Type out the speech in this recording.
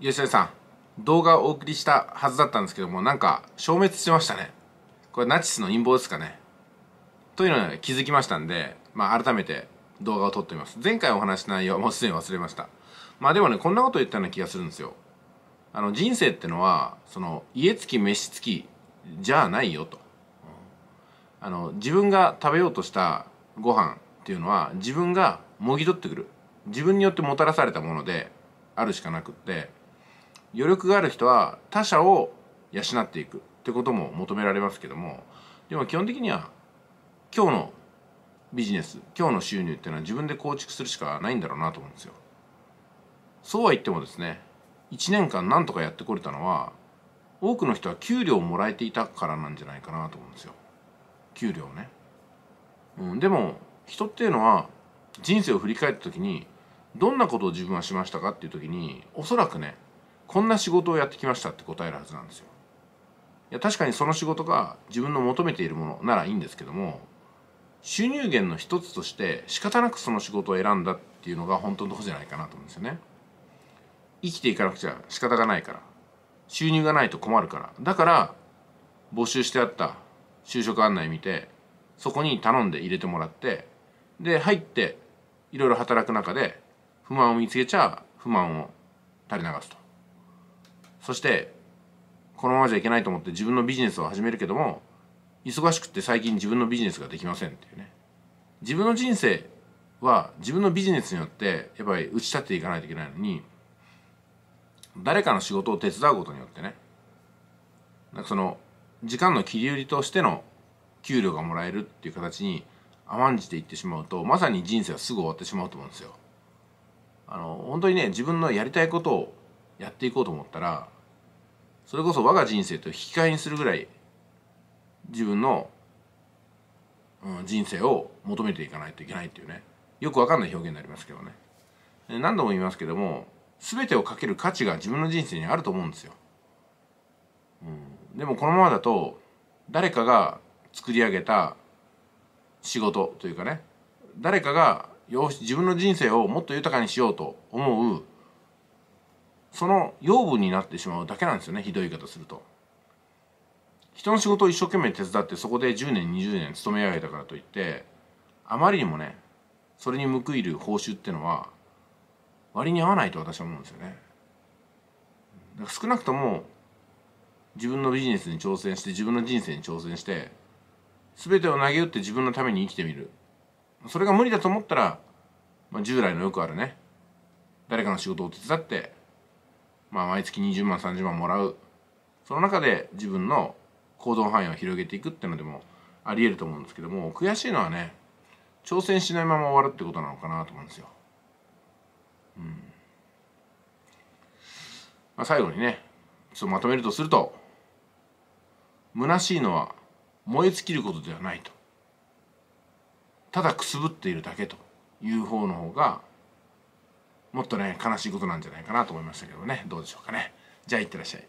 吉田さん動画をお送りしたはずだったんですけどもなんか消滅しましたねこれナチスの陰謀ですかねというのに、ね、気づきましたんで、まあ、改めて動画を撮ってみます前回お話した内容はもうすでに忘れましたまあでもねこんなこと言ったような気がするんですよあの人生ってのはその家付き飯付きじゃないよとあの自分が食べようとしたご飯っていうのは自分がもぎ取ってくる自分によってもたらされたものであるしかなくって余力がある人は他者を養っていくってことも求められますけどもでも基本的には今日のビジネス今日の収入っていうのは自分で構築するしかないんだろうなと思うんですよ。そうは言ってもですね1年間なんとかやってこれたのは多くの人は給料をもらえていたからなんじゃないかなと思うんですよ。給料ね。うん、でも人っていうのは人生を振り返った時にどんなことを自分はしましたかっていう時におそらくねこんな仕事をやってきましたって答えるはずなんですよ。いや確かにその仕事が自分の求めているものならいいんですけども収入源の一つとして仕方なくその仕事を選んだっていうのが本当のとこじゃないかなと思うんですよね。生きていかなくちゃ仕方がないから収入がないと困るからだから募集してあった就職案内見てそこに頼んで入れてもらってで入っていろいろ働く中で不満を見つけちゃ不満を垂れ流すと。そしてこのままじゃいけないと思って自分のビジネスを始めるけども忙しくて最近自分のビジネスができませんっていうね自分の人生は自分のビジネスによってやっぱり打ち立てていかないといけないのに誰かの仕事を手伝うことによってねなんかその時間の切り売りとしての給料がもらえるっていう形に甘んじていってしまうとまさに人生はすぐ終わってしまうと思うんですよ。あの本当にね自分のやりたいことをやっていこうと思ったらそれこそ我が人生と引き換えにするぐらい自分の、うん、人生を求めていかないといけないっていうねよくわかんない表現になりますけどね何度も言いますけども全てをかける価値が自分の人生にあると思うんですよ、うん、でもこのままだと誰かが作り上げた仕事というかね誰かが自分の人生をもっと豊かにしようと思うその養分になってしまうだけなんですよねひどい言い方すると人の仕事を一生懸命手伝ってそこで10年20年勤め上げたからといってあまりにもねそれに報いる報酬ってのは割に合わないと私は思うんですよね少なくとも自分のビジネスに挑戦して自分の人生に挑戦して全てを投げ打って自分のために生きてみるそれが無理だと思ったら、まあ、従来のよくあるね誰かの仕事を手伝ってまあ、毎月20万30万もらうその中で自分の行動範囲を広げていくっていうのでもありえると思うんですけども悔しいのはね挑戦しないまま終わるってことなのかなと思うんですよ。うんまあ、最後にねちょっとまとめるとすると虚しいのは燃え尽きることではないとただくすぶっているだけという方の方がもっとね悲しいことなんじゃないかなと思いましたけどねどうでしょうかねじゃあいってらっしゃい